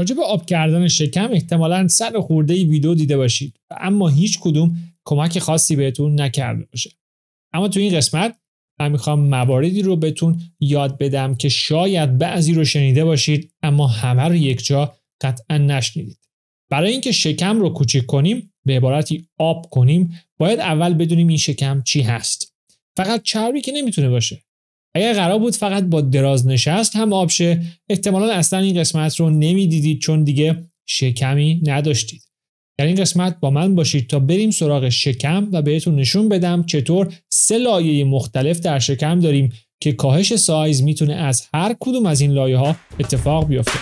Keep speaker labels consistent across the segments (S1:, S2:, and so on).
S1: راجع به آب کردن شکم احتمالا سر خورده ویدیو دیده باشید و اما هیچ کدوم کمک خاصی بهتون نکرده باشه اما تو این قسمت من میخوام مواردی رو بهتون یاد بدم که شاید بعضی رو شنیده باشید اما همه رو یک جا قطعا نشنیدید برای اینکه شکم رو کوچک کنیم به عبارتی آب کنیم باید اول بدونیم این شکم چی هست فقط چربی که نمیتونه باشه اگر قرار بود فقط با دراز نشست هم آب شه احتمالا اصلا این قسمت رو نمیدیدید چون دیگه شکمی نداشتید در این قسمت با من باشید تا بریم سراغ شکم و بهتون نشون بدم چطور سه لایه مختلف در شکم داریم که کاهش سایز میتونه از هر کدوم از این لایه ها اتفاق بیفته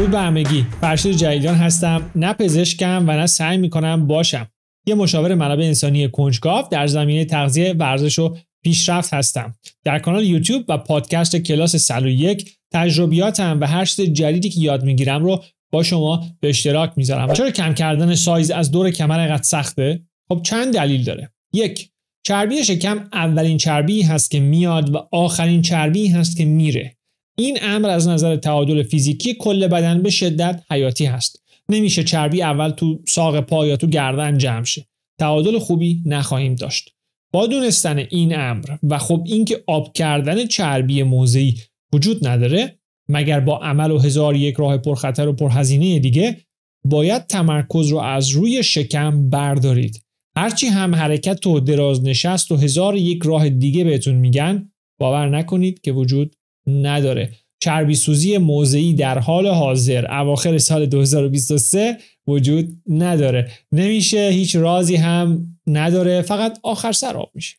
S1: درود به همگی فرشید هستم نه پزشکم و نه سعی میکنم باشم یه مشاور منابع انسانی کنجکاو در زمینه تغذیه ورزش و پیشرفت هستم در کانال یوتیوب و پادکست کلاس یک، تجربیاتم و هر چیز جدیدی که یاد میگیرم رو با شما به اشتراک میذارم چرا کم کردن سایز از دور کمر انقدر سخته خب چند دلیل داره یک چربی شکم اولین چربی هست که میاد و آخرین چربی هست که میره این امر از نظر تعادل فیزیکی کل بدن به شدت حیاتی هست نمیشه چربی اول تو ساق پا یا تو گردن جمع شه تعادل خوبی نخواهیم داشت با دونستن این امر و خب اینکه آب کردن چربی موضعی وجود نداره مگر با عمل و هزار یک راه پرخطر و پرهزینه دیگه باید تمرکز رو از روی شکم بردارید هرچی هم حرکت و دراز نشست و هزار یک راه دیگه بهتون میگن باور نکنید که وجود نداره چربی سوزی موضعی در حال حاضر اواخر سال 2023 وجود نداره نمیشه هیچ رازی هم نداره فقط آخر سر آب میشه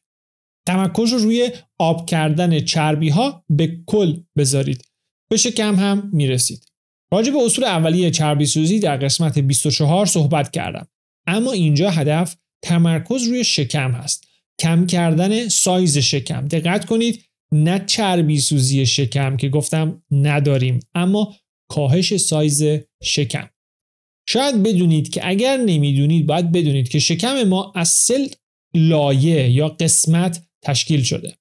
S1: تمرکز رو روی آب کردن چربی ها به کل بذارید به شکم هم میرسید راجع به اصول اولیه چربی سوزی در قسمت 24 صحبت کردم اما اینجا هدف تمرکز روی شکم هست کم کردن سایز شکم دقت کنید نه چربی سوزی شکم که گفتم نداریم اما کاهش سایز شکم شاید بدونید که اگر نمیدونید باید بدونید که شکم ما از سل لایه یا قسمت تشکیل شده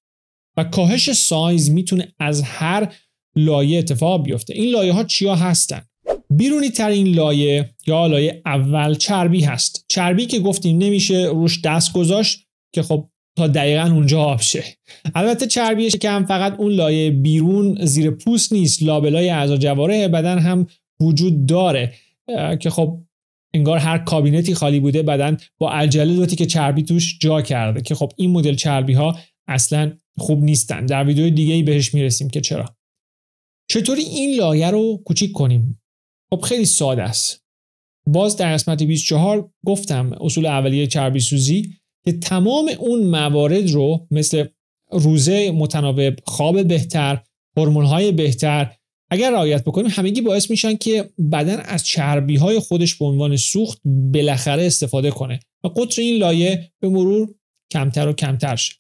S1: و کاهش سایز میتونه از هر لایه اتفاق بیفته این لایه ها چیا هستن بیرونی ترین لایه یا لایه اول چربی هست چربی که گفتیم نمیشه روش دست گذاشت که خب تا دقیقا اونجا آب شه البته چربی شکم فقط اون لایه بیرون زیر پوست نیست لابلای اعضا جواره بدن هم وجود داره که خب انگار هر کابینتی خالی بوده بدن با عجله دوتی که چربی توش جا کرده که خب این مدل چربی ها اصلا خوب نیستن در ویدیو دیگه ای بهش میرسیم که چرا چطوری این لایه رو کوچیک کنیم خب خیلی ساده است باز در قسمت 24 گفتم اصول اولیه چربی سوزی که تمام اون موارد رو مثل روزه متناوب خواب بهتر های بهتر اگر رعایت بکنیم همگی باعث میشن که بدن از چربی های خودش به عنوان سوخت بالاخره استفاده کنه و قطر این لایه به مرور کمتر و کمتر شه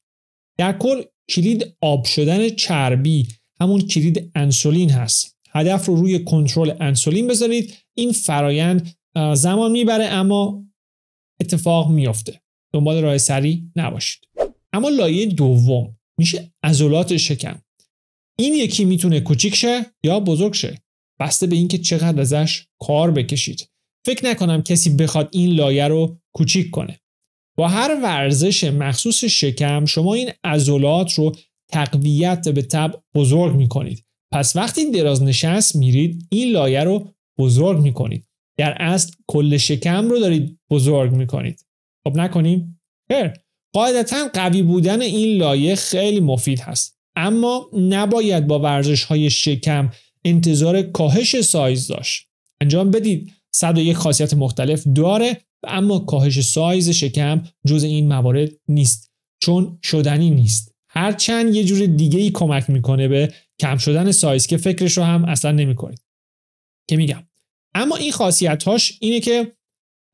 S1: در کل کلید آب شدن چربی همون کلید انسولین هست هدف رو روی کنترل انسولین بذارید این فرایند زمان میبره اما اتفاق میافته دنبال راه سری نباشید اما لایه دوم میشه عضلات شکم این یکی میتونه کوچیک شه یا بزرگ شه بسته به اینکه چقدر ازش کار بکشید فکر نکنم کسی بخواد این لایه رو کوچیک کنه با هر ورزش مخصوص شکم شما این عضلات رو تقویت به تب بزرگ میکنید پس وقتی دراز نشست میرید این لایه رو بزرگ میکنید در اصل کل شکم رو دارید بزرگ میکنید خب نکنیم خیر قاعدتا قوی بودن این لایه خیلی مفید هست اما نباید با ورزش های شکم انتظار کاهش سایز داشت انجام بدید 101 خاصیت مختلف داره و اما کاهش سایز شکم جز این موارد نیست چون شدنی نیست هرچند یه جور دیگه ای کمک میکنه به کم شدن سایز که فکرش رو هم اصلا نمیکنید که میگم اما این خاصیت هاش اینه که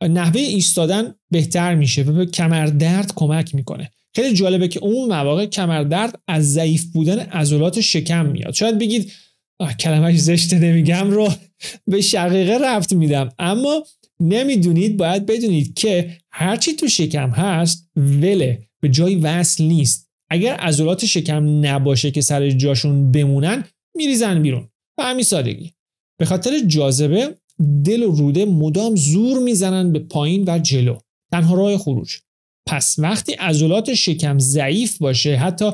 S1: نحوه ایستادن بهتر میشه و به کمردرد کمک میکنه خیلی جالبه که اون مواقع کمردرد از ضعیف بودن عضلات شکم میاد شاید بگید کلمش زشته نمیگم رو به شقیقه رفت میدم اما نمیدونید باید بدونید که هرچی تو شکم هست وله به جای وصل نیست اگر عضلات شکم نباشه که سر جاشون بمونن میریزن بیرون به همین سادگی به خاطر جاذبه دل و روده مدام زور میزنن به پایین و جلو تنها راه خروج پس وقتی عضلات شکم ضعیف باشه حتی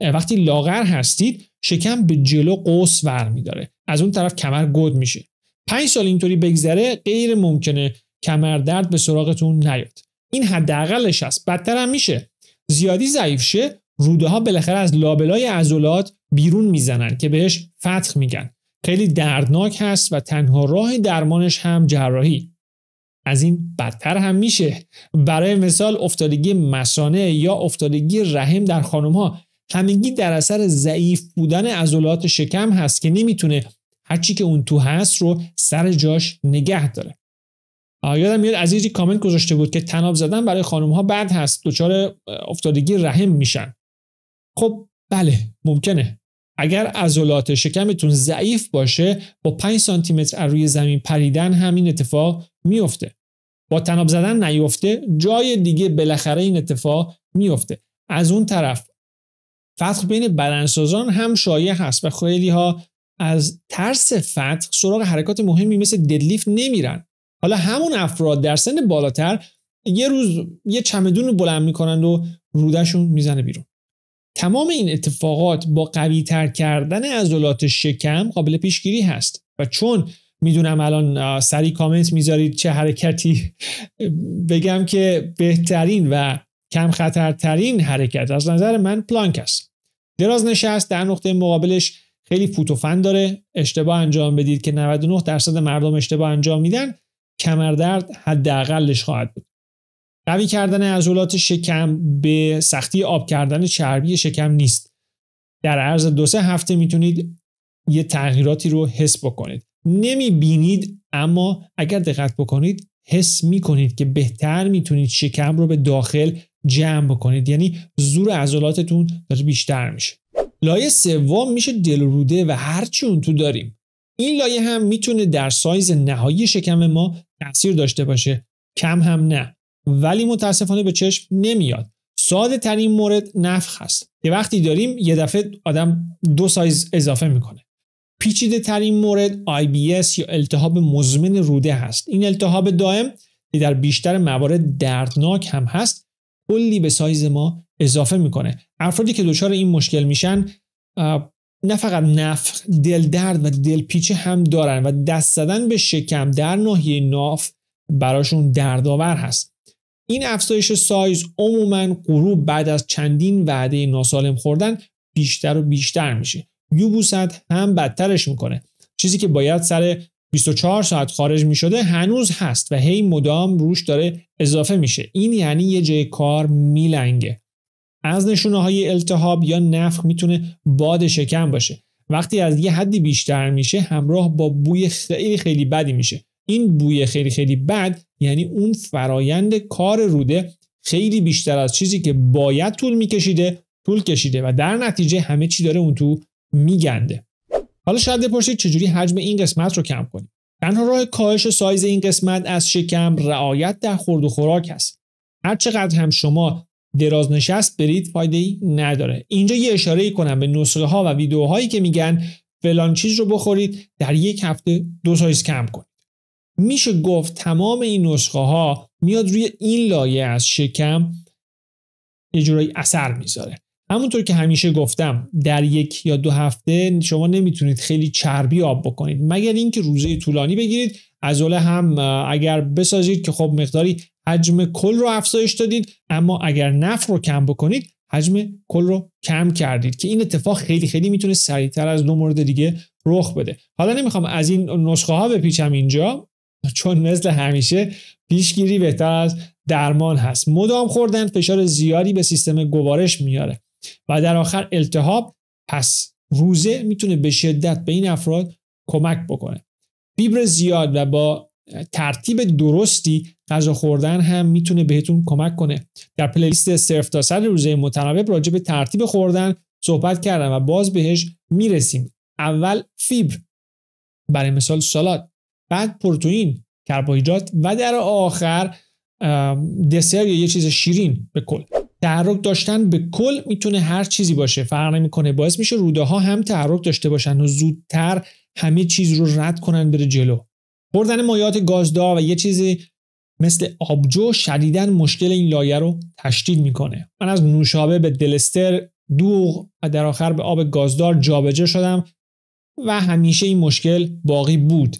S1: وقتی لاغر هستید شکم به جلو قوس ور میداره از اون طرف کمر گود میشه پنج سال اینطوری بگذره غیر ممکنه کمر درد به سراغتون نیاد این حداقلش است بدتر هم میشه زیادی ضعیف شه روده ها بالاخره از لابلای عضلات بیرون میزنن که بهش فتخ میگن خیلی دردناک هست و تنها راه درمانش هم جراحی از این بدتر هم میشه برای مثال افتادگی مسانه یا افتادگی رحم در خانم ها همگی در اثر ضعیف بودن عضلات شکم هست که نمیتونه هرچی که اون تو هست رو سر جاش نگه داره یادم میاد از کامنت گذاشته بود که تناب زدن برای خانم ها بد هست دچار افتادگی رحم میشن خب بله ممکنه اگر عضلات شکمتون ضعیف باشه با 5 سانتی متر از روی زمین پریدن همین اتفاق میفته با تناب زدن نیفته جای دیگه بالاخره این اتفاق میفته از اون طرف فتح بین بدنسازان هم شایع هست و خیلی ها از ترس فتح سراغ حرکات مهمی مثل ددلیفت نمیرن حالا همون افراد در سن بالاتر یه روز یه چمدون رو بلند میکنند و رودشون میزنه بیرون تمام این اتفاقات با قوی تر کردن عضلات شکم قابل پیشگیری هست و چون میدونم الان سری کامنت میذارید چه حرکتی بگم که بهترین و کم خطرترین حرکت از نظر من پلانک است دراز نشست در نقطه مقابلش خیلی فوتوفن داره اشتباه انجام بدید که 99 درصد مردم اشتباه انجام میدن کمردرد حداقلش خواهد بود قوی کردن عضلات شکم به سختی آب کردن چربی شکم نیست در عرض دو سه هفته میتونید یه تغییراتی رو حس بکنید نمی بینید اما اگر دقت بکنید حس میکنید که بهتر میتونید شکم رو به داخل جمع بکنید یعنی زور عضلاتتون داره بیشتر میشه لایه سوم میشه دل و و هرچی اون تو داریم این لایه هم میتونه در سایز نهایی شکم ما تاثیر داشته باشه کم هم نه ولی متاسفانه به چشم نمیاد ساده ترین مورد نفخ هست یه وقتی داریم یه دفعه آدم دو سایز اضافه میکنه پیچیده ترین مورد IBS یا التهاب مزمن روده هست این التهاب دائم که در بیشتر موارد دردناک هم هست کلی به سایز ما اضافه میکنه افرادی که دچار این مشکل میشن نه فقط نفخ دل درد و دل پیچه هم دارن و دست زدن به شکم در ناحیه ناف براشون دردآور هست این افزایش سایز عموما غروب بعد از چندین وعده ناسالم خوردن بیشتر و بیشتر میشه یوبوست هم بدترش میکنه چیزی که باید سر 24 ساعت خارج میشده هنوز هست و هی مدام روش داره اضافه میشه این یعنی یه جای کار میلنگه از نشونه های التهاب یا نفخ میتونه باد شکم باشه وقتی از یه حدی بیشتر میشه همراه با بوی خیلی خیلی بدی میشه این بوی خیلی خیلی بد یعنی اون فرایند کار روده خیلی بیشتر از چیزی که باید طول میکشیده طول کشیده و در نتیجه همه چی داره اون تو میگنده حالا شاید بپرسید چجوری حجم این قسمت رو کم کنیم تنها راه کاهش سایز این قسمت از شکم رعایت در خورد و خوراک است هر چقدر هم شما دراز نشست برید فایده ای نداره اینجا یه اشاره ای کنم به نسخه ها و ویدیوهایی که میگن فلان چیز رو بخورید در یک هفته دو سایز کم کن میشه گفت تمام این نسخه ها میاد روی این لایه از شکم یه جورایی اثر میذاره همونطور که همیشه گفتم در یک یا دو هفته شما نمیتونید خیلی چربی آب بکنید مگر اینکه روزه طولانی بگیرید عضله هم اگر بسازید که خب مقداری حجم کل رو افزایش دادید اما اگر نفر رو کم بکنید حجم کل رو کم کردید که این اتفاق خیلی خیلی میتونه سریعتر از دو مورد دیگه رخ بده حالا نمیخوام از این نسخه ها بپیچم اینجا چون مثل همیشه پیشگیری بهتر از درمان هست مدام خوردن فشار زیادی به سیستم گوارش میاره و در آخر التهاب پس روزه میتونه به شدت به این افراد کمک بکنه فیبر زیاد و با ترتیب درستی غذا خوردن هم میتونه بهتون کمک کنه در پلیلیست صرف تا سر روزه متناوب راجع به ترتیب خوردن صحبت کردم و باز بهش میرسیم اول فیبر برای مثال سالاد بعد پروتئین کربوهیدرات و در آخر دسر یا یه چیز شیرین به کل تحرک داشتن به کل میتونه هر چیزی باشه فرق نمیکنه باعث میشه روده ها هم تحرک داشته باشن و زودتر همه چیز رو رد کنن بره جلو خوردن مایات گازدار و یه چیزی مثل آبجو شدیدا مشکل این لایه رو تشدید میکنه من از نوشابه به دلستر دوغ و در آخر به آب گازدار جابجا شدم و همیشه این مشکل باقی بود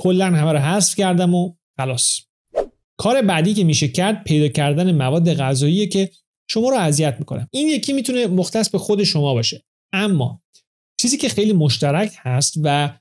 S1: کلا همه رو حذف کردم و خلاص کار بعدی که میشه کرد پیدا کردن مواد غذایی که شما رو اذیت میکنه این یکی میتونه مختص به خود شما باشه اما چیزی که خیلی مشترک هست و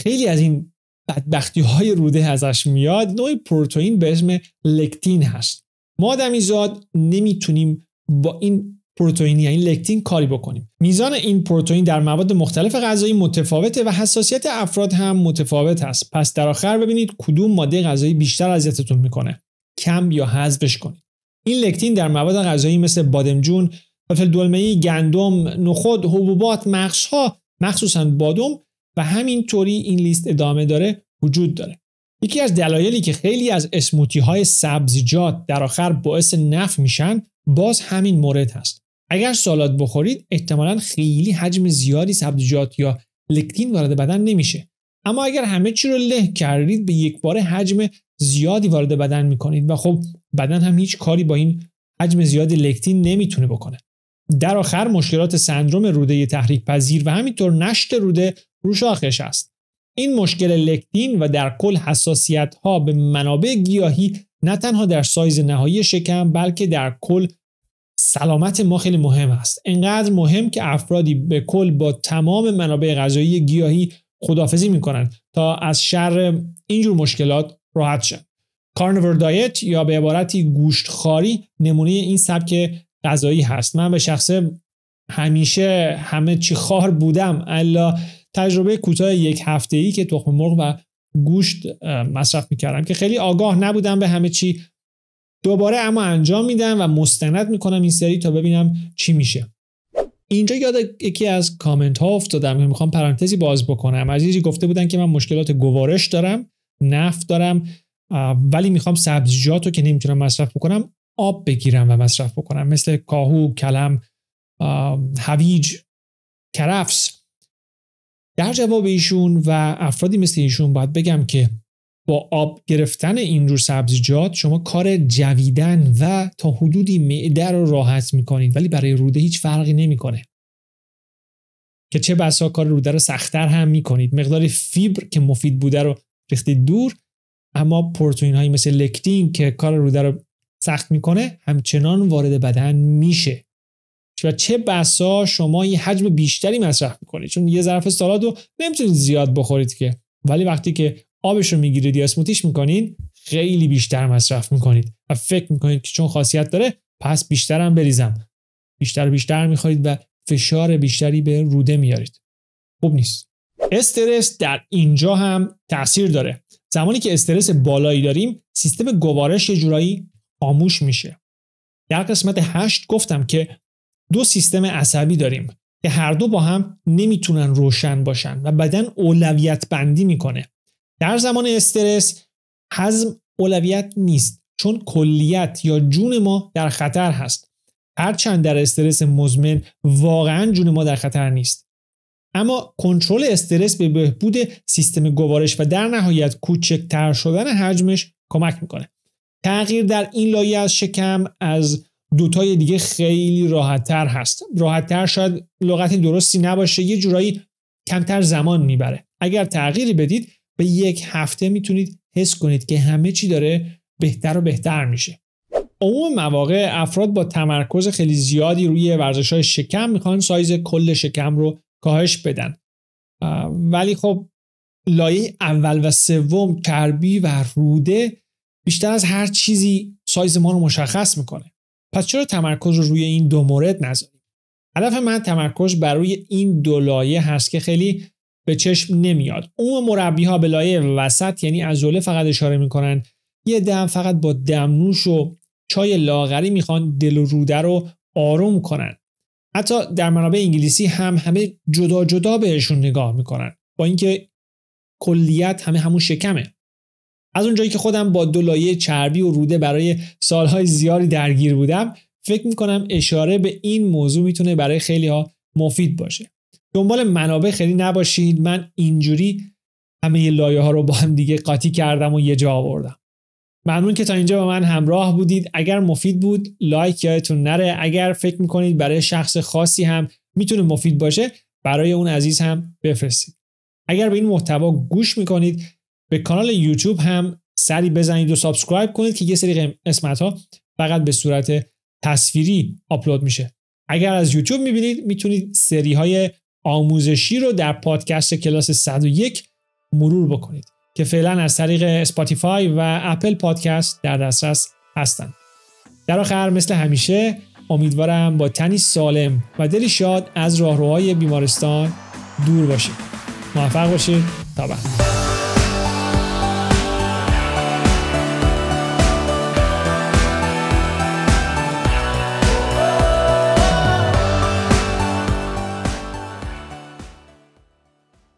S1: خیلی از این بدبختی های روده ازش میاد نوع پروتئین به اسم لکتین هست ما آدمیزاد نمیتونیم با این پروتئینی این یعنی لکتین کاری بکنیم میزان این پروتئین در مواد مختلف غذایی متفاوته و حساسیت افراد هم متفاوت است. پس در آخر ببینید کدوم ماده غذایی بیشتر اذیتتون میکنه کم یا حذفش کنید این لکتین در مواد غذایی مثل بادمجون فلفل ای گندم نخود حبوبات مغزها مخصوصا بادم و همینطوری این لیست ادامه داره وجود داره یکی از دلایلی که خیلی از اسموتی های سبزیجات در آخر باعث نف میشن باز همین مورد هست اگر سالاد بخورید احتمالا خیلی حجم زیادی سبزیجات یا لکتین وارد بدن نمیشه اما اگر همه چی رو له کردید به یک بار حجم زیادی وارد بدن میکنید و خب بدن هم هیچ کاری با این حجم زیاد لکتین نمیتونه بکنه در آخر مشکلات سندروم روده تحریک پذیر و همینطور نشت روده روشاخش است این مشکل لکتین و در کل حساسیت ها به منابع گیاهی نه تنها در سایز نهایی شکم بلکه در کل سلامت ما خیلی مهم است انقدر مهم که افرادی به کل با تمام منابع غذایی گیاهی خدافزی کنند تا از شر اینجور مشکلات راحت شن کارنور دایت یا به عبارتی خاری نمونه این سبک غذایی هست من به شخصه همیشه همه چی خار بودم الا تجربه کوتاه یک هفته ای که تخم مرغ و گوشت مصرف میکردم که خیلی آگاه نبودم به همه چی دوباره اما انجام میدم و مستند میکنم این سری تا ببینم چی میشه اینجا یاد یکی از کامنت ها افتادم که میخوام پرانتزی باز بکنم عزیزی گفته بودن که من مشکلات گوارش دارم نفت دارم ولی میخوام سبزیجات رو که نمیتونم مصرف بکنم آب بگیرم و مصرف بکنم مثل کاهو کلم هویج کرفس در جواب ایشون و افرادی مثل ایشون باید بگم که با آب گرفتن این رو سبزیجات شما کار جویدن و تا حدودی معده رو راحت میکنید ولی برای روده هیچ فرقی نمیکنه که چه بسا کار روده رو سختتر هم میکنید مقدار فیبر که مفید بوده رو ریختید دور اما پروتئین هایی مثل لکتین که کار روده رو سخت میکنه همچنان وارد بدن میشه و چه بسا شما یه حجم بیشتری مصرف میکنید چون یه ظرف سالاد رو نمیتونید زیاد بخورید که ولی وقتی که آبش رو میگیرید یا اسموتیش میکنین خیلی بیشتر مصرف میکنید و فکر میکنید که چون خاصیت داره پس بیشتر هم بریزم بیشتر و بیشتر میخورید و فشار بیشتری به روده میارید خوب نیست استرس در اینجا هم تاثیر داره زمانی که استرس بالایی داریم سیستم گوارش یه جورایی خاموش میشه در قسمت 8 گفتم که دو سیستم عصبی داریم که هر دو با هم نمیتونن روشن باشن و بدن اولویت بندی میکنه در زمان استرس هضم اولویت نیست چون کلیت یا جون ما در خطر هست هرچند در استرس مزمن واقعا جون ما در خطر نیست اما کنترل استرس به بهبود سیستم گوارش و در نهایت کوچکتر شدن حجمش کمک میکنه تغییر در این لایه از شکم از دوتای دیگه خیلی راحتتر هست راحتتر شاید لغت درستی نباشه یه جورایی کمتر زمان میبره اگر تغییری بدید به یک هفته میتونید حس کنید که همه چی داره بهتر و بهتر میشه عموم مواقع افراد با تمرکز خیلی زیادی روی ورزش های شکم میخوان سایز کل شکم رو کاهش بدن ولی خب لایه اول و سوم چربی و روده بیشتر از هر چیزی سایز ما رو مشخص میکنه پس چرا تمرکز رو روی این دو مورد نذاریم هدف من تمرکز بر روی این دو لایه هست که خیلی به چشم نمیاد اون مربی ها به لایه وسط یعنی جله فقط اشاره میکنن یه دم فقط با دمنوش و چای لاغری میخوان دل و روده رو آروم کنن حتی در منابع انگلیسی هم همه جدا جدا بهشون نگاه میکنن با اینکه کلیت همه همون شکمه از اونجایی که خودم با دو لایه چربی و روده برای سالهای زیادی درگیر بودم فکر میکنم اشاره به این موضوع میتونه برای خیلی ها مفید باشه دنبال منابع خیلی نباشید من اینجوری همه لایه ها رو با هم دیگه قاطی کردم و یه جا آوردم ممنون که تا اینجا با من همراه بودید اگر مفید بود لایک یادتون نره اگر فکر میکنید برای شخص خاصی هم میتونه مفید باشه برای اون عزیز هم بفرستید اگر به این محتوا گوش میکنید به کانال یوتیوب هم سری بزنید و سابسکرایب کنید که یه سری قسمت ها فقط به صورت تصویری آپلود میشه اگر از یوتیوب میبینید میتونید سری های آموزشی رو در پادکست کلاس 101 مرور بکنید که فعلا از طریق اسپاتیفای و اپل پادکست در دسترس هستند. در آخر مثل همیشه امیدوارم با تنی سالم و دلی شاد از راهروهای بیمارستان دور باشید. موفق باشید تا بعد.